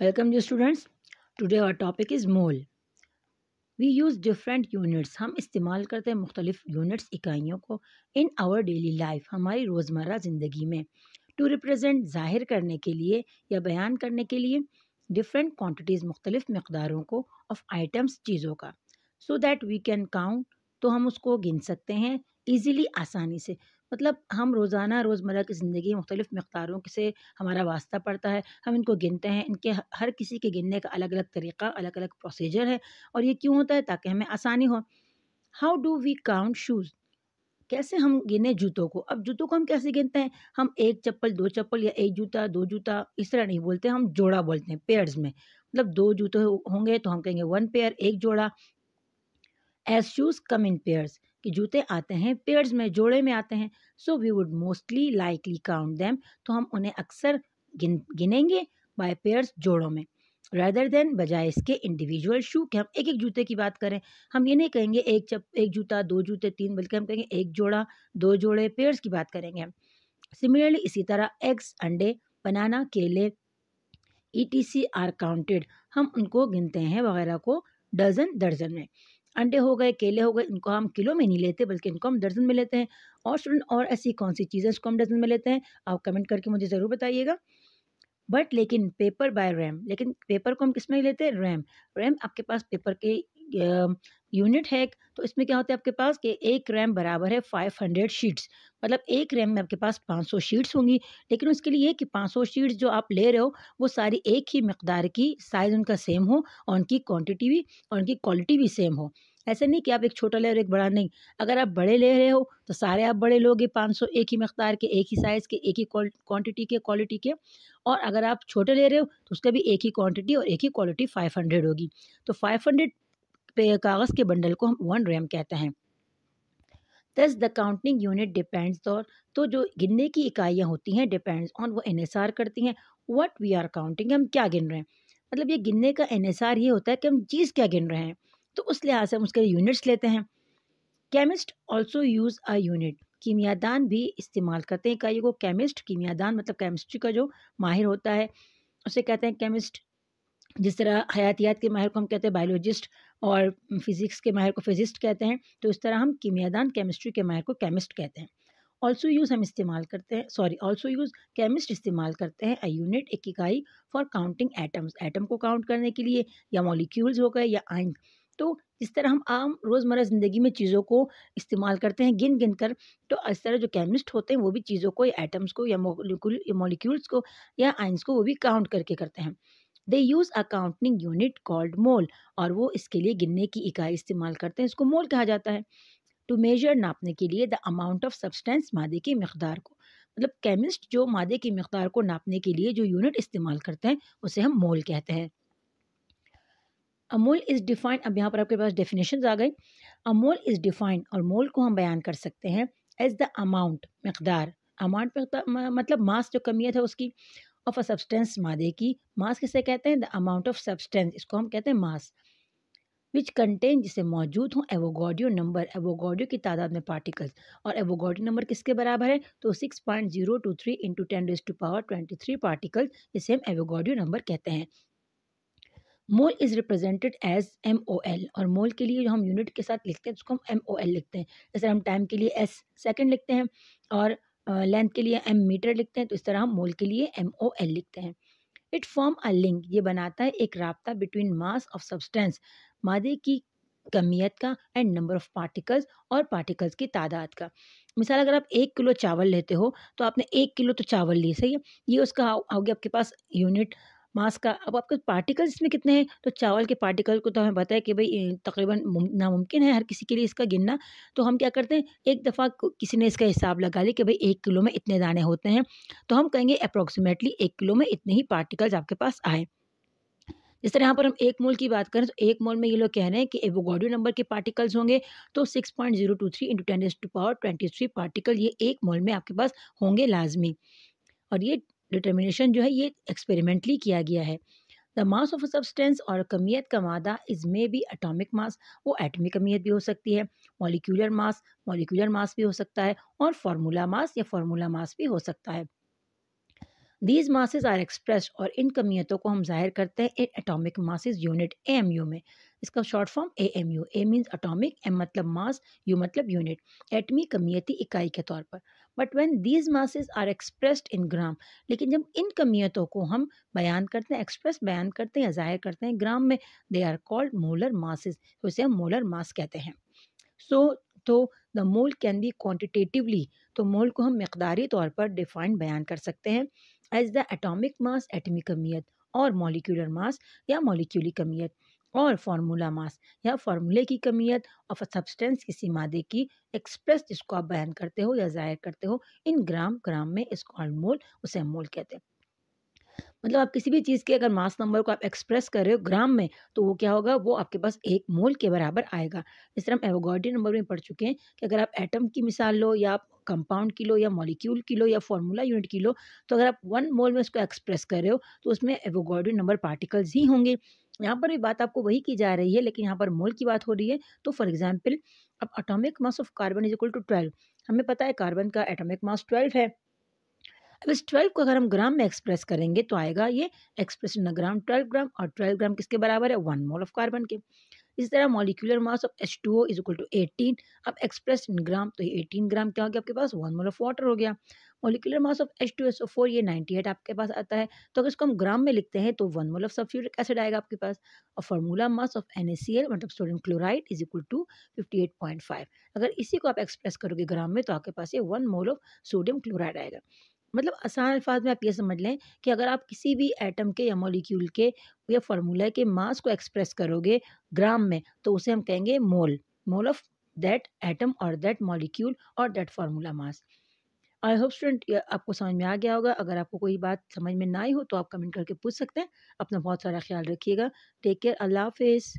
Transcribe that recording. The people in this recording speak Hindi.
welcome you students today our topic is mole we use different units हम इस्तेमाल करते हैं मुख्तलिफ यूनिट्स इकाइयों को इन आवर डेली लाइफ हमारी रोज़मर्रा ज़िंदगी में टू रिप्रेजेंट जाहिर करने के लिए या बयान करने के लिए डिफरेंट क्वान्टिटीज़ मुख्तलिफ मकदारों को ऑफ आइटम्स चीज़ों का so that we can count तो हम उसको गिन सकते हैं ईज़िली आसानी से मतलब हम रोज़ाना रोज़मर्रा की ज़िंदगी मुख्तलिफ़ मकदारों से हमारा वास्ता पड़ता है हम इनको गिनते हैं इनके हर किसी के गिनने का अलग अलग तरीक़ा अलग अलग प्रोसीजर है और ये क्यों होता है ताकि हमें आसानी हो how do we count shoes कैसे हम गिने जूतों को अब जूतों को हम कैसे गिनते हैं हम एक चप्पल दो चप्पल या एक जूता दो जूता इस तरह नहीं बोलते हम जोड़ा बोलते हैं पेयर्स में मतलब दो जूते होंगे तो हम कहेंगे वन पेयर एक जोड़ा as shoes come in pairs कि जूते आते हैं पेयर्स में जोड़े में आते हैं so we would mostly likely count them तो हम उन्हें अक्सर गिन गिनेंगे बाय पेयर्स जोड़ों में रैदर देन बजाय इसके इंडिविजुअल शू के हम एक एक जूते की बात करें हम ये नहीं कहेंगे एक चप एक जूता दो जूते तीन बल्कि हम कहेंगे एक जोड़ा दो जोड़े पेयर्स की बात करेंगे हम सिमिलरली इसी तरह एग्स अंडे बनाना केले E T C are counted हम उनको गिनते हैं वगैरह को डजन दर्जन में अंडे हो गए केले हो गए इनको हम किलो में नहीं लेते बल्कि इनको हम दर्जन में लेते हैं और स्टूडेंट और ऐसी कौन सी चीज़ें इसको हम दर्जन में लेते हैं आप कमेंट करके मुझे ज़रूर बताइएगा बट लेकिन पेपर बाय रैम लेकिन पेपर को हम किस में लेते हैं रैम रैम आपके पास पेपर के यूनिट है तो इसमें क्या होता है आपके पास कि एक रैम बराबर है 500 शीट्स मतलब एक रैम में आपके पास 500 शीट्स होंगी लेकिन उसके लिए कि 500 शीट्स जो आप ले रहे हो वो सारी एक ही मकदार की साइज़ उनका सेम हो और उनकी क्वांटिटी भी और उनकी क्वालिटी भी सेम हो ऐसा नहीं कि आप एक छोटा ले और एक बड़ा नहीं अगर आप बड़े ले रहे हो तो सारे आप बड़े लोगे पाँच सौ एक ही मकदार के एक ही साइज़ के एक ही क्वांटिटी के क्वालिटी के और अगर आप छोटे ले रहे हो तो उसका भी एक ही क्वांटिटी और एक ही क्वालिटी फाइव हंड्रेड होगी तो फाइव हंड्रेड कागज़ के बंडल को हम वन रैम कहते हैं दस द काउंटिंग यूनिट डिपेंड्स और तो जो गिनने की इकाइयाँ होती हैं डिपेंड्स ऑन वो एन करती हैं वट वी आर काउंटिंग हम क्या गिन रहे हैं मतलब ये गिनने का एन ये होता है कि हम चीज़ क्या गिन रहे हैं तो उस लिहाज से हम उसके यूनिट्स लेते हैं chemist also use a unit कीमियादान भी इस्तेमाल करते हैं इकाइयों को केमिस्ट कीमियादान मतलब केमिस्ट्री का जो माहिर होता है उसे कहते हैं केमिस्ट जिस तरह हयातियात के माहिर को हम कहते हैं बायोलॉजिस्ट और फिज़िक्स के माहिर को फिजिस्ट कहते हैं तो इस तरह हम कीमियादान केमिस्ट्री के माहिर को केमिस्ट कहते हैं ऑल्सो यूज़ हम इस्तेमाल करते हैं सॉरी ऑल्सो यूज़ केमिस्ट इस्तेमाल करते हैं अ यूनिट एक इकाई फॉर काउंटिंग एटम्स एटम को काउंट करने के लिए या मॉलिक्यूल्स हो गए या आइन तो जिस तरह हम आम रोज़मर्रा ज़िंदगी में चीज़ों को इस्तेमाल करते हैं गिन गिन कर तो इस तरह जो केमिस्ट होते हैं वो भी चीज़ों को या एटम्स को या मोलिक्यूल्स को या आइंस को वो भी काउंट करके करते हैं they use a counting unit called mole और वो इसके लिए गिनने की इकाई इस्तेमाल करते हैं इसको मोल कहा जाता है टू मेजर नापने के लिए द अमाउंट ऑफ सब्सटेंस मादे की मकदार को मतलब केमिस्ट जो मादे की मकदार को नापने के लिए जो यूनिट इस्तेमाल करते हैं उसे हम मोल कहते हैं अमोल इज़ डिफाइंड अब यहाँ पर आपके पास डेफिनेशन आ गई अमोल इज़ डिफाइंड और मोल को हम बयान कर सकते हैं एज द अमाउंट मकदार अमाउंट मतलब मास मतलब जो कमियत है उसकी ऑफ अ सब्सटेंस मादे की मास किसे कहते हैं द अमाउंट ऑफ सब्सटेंस इसको हम कहते हैं मास विच कंटेन जिसे मौजूद हों एवोगॉडियो नंबर एवोगॉडियो की तादाद में पार्टिकल्स और एवोगॉडियो नंबर किसके बराबर है तो six point zero two three into ten raise to power twenty three particles इसे हम एवोगॉडियो नंबर कहते हैं mole is represented as M O L और मोल के लिए जो हम यूनिट के साथ लिखते हैं उसको हम एम ओ एल लिखते हैं जैसे हम टाइम के लिए एस सेकेंड लिखते हैं और लेंथ के लिए एम मीटर लिखते हैं तो इस तरह हम मोल के लिए एम ओ एल लिखते हैं इट फॉर्म अ लिंक ये बनाता है एक रबता बिटवीन मास ऑफ सब्सटेंस मादे की कमियत का एंड नंबर ऑफ़ पार्टिकल्स और पार्टिकल्स की तादाद का मिसाल अगर आप एक किलो चावल लेते हो तो आपने एक किलो तो चावल लिए सही है ये उसका हो गया आपके पास यूनिट मांस का अब आपके पार्टिकल्स इसमें कितने हैं तो चावल के पार्टिकल को तो हमें पता है कि भाई तकरीबन नामुमकिन है हर किसी के लिए इसका गिनना तो हम क्या करते हैं एक दफ़ा किसी ने इसका हिसाब लगा लिया कि भाई एक किलो में इतने दाने होते हैं तो हम कहेंगे अप्रोक्सीमेटली एक किलो में इतने ही पार्टिकल्स आपके पास आए जिस तरह यहाँ पर हम एक मोल की बात करें तो एक मोल में ये लोग कह रहे हैं कि एवोगाडियो नंबर के पार्टिकल्स होंगे तो six point zero two three into ten to power twenty three particle ये एक मोल में आपके पास होंगे लाजमी और ये डिटर्मिनेशन जो है ये एक्सपेरिमेंटली किया गया है the mass of a substance और कमियत का मादा is may be atomic mass वो एटमी कमियत भी हो सकती है मॉलिक्यूलर मास मॉलिक्यूलर मास भी हो सकता है और फार्मूला मास या फार्मूला मास भी हो सकता है दीज मासेज आर एक्सप्रेस और इन कमियतों को हम जाहिर करते हैं in atomic masses unit A M U में इसका short form A M U A means atomic M मतलब मास यू मतलब यूनिट एटमी कमियती इकाई के तौर पर but when these masses are expressed in gram लेकिन जब इन कमियतों को हम बयान करते हैं एक्सप्रेस बयान करते हैं जाहिर करते हैं ग्राम में they are called molar masses उसे हम मोलर मास कहते हैं सो so, तो the mole can be quantitatively तो मोल को हम मकदारी तौर पर डिफाइंड बयान कर सकते हैं एज द एटॉमिक मास एटमी कमियत और मॉलिक्यूलर मास या मॉलिक्यूली कमियत और फार्मूला मास या फार्मूले की कमियत और सब्सटेंस किसी मादे की एक्सप्रेस जिसको आप बयान करते हो या जाहिर करते हो इन ग्राम ग्राम में इसको अनमोल उसे अमोल कहते हैं मतलब आप किसी भी चीज़ के अगर मास नंबर को आप एक्सप्रेस कर रहे हो ग्राम में तो वो क्या होगा वो आपके पास एक मोल के बराबर आएगा इस तरह हम एवोगॉडी नंबर में पढ़ चुके हैं कि अगर आप एटम की मिसाल लो या आप कंपाउंड किलो या मॉलिक्यूल किलो या फॉर्मूला यूनिट किलो तो अगर आप वन मोल में उसको एक्सप्रेस कर रहे हो तो उसमें एवोगॉडी नंबर पार्टिकल्स ही होंगे यहाँ पर भी बात आपको वही की जा रही है लेकिन यहाँ पर मोल की बात हो रही है तो फॉर एग्जाम्पल अब atomic mass of carbon is equal to twelve हमें पता है कार्बन का एटोमिक मास ट्वेल्व है अब इस ट्वेल्व को अगर हम ग्राम में एक्सप्रेस करेंगे तो आएगा ये express in gram twelve gram और ट्वेल्व ग्राम किसके बराबर है वन मोल ऑफ कार्बन के इसी तरह molecular mass of H two O is equal to eighteen अब एक्सप्रेस इन ग्राम तो ये एटीन ग्राम क्या हो गया आपके पास वन मोल ऑफ वाटर हो गया molecular mass of H two S O four ये नाइन्टी एट आपके पास आता है तो अगर इसको हम ग्राम में लिखते हैं तो one mole of sulphuric acid आएगा आपके पास और formula mass of N S C L मतलब sodium chloride is equal to fifty eight point five अगर इसी को आप एक्सप्रेस करोगे ग्राम में तो आपके पास ये one mole of sodium chloride आएगा मतलब आसान अल्फाज में आप ये समझ लें कि अगर आप किसी भी एटम के या मॉलिक्यूल के या फार्मूला के मास को एक्सप्रेस करोगे ग्राम में तो उसे हम कहेंगे mole mole of that atom और दैट मॉलिक्यूल और that formula mass I hope student आपको समझ में आ गया होगा अगर आपको कोई बात समझ में ना आई हो तो आप कमेंट करके पूछ सकते हैं अपना बहुत सारा ख्याल रखिएगा टेक केयर अल्लाह हाफिज़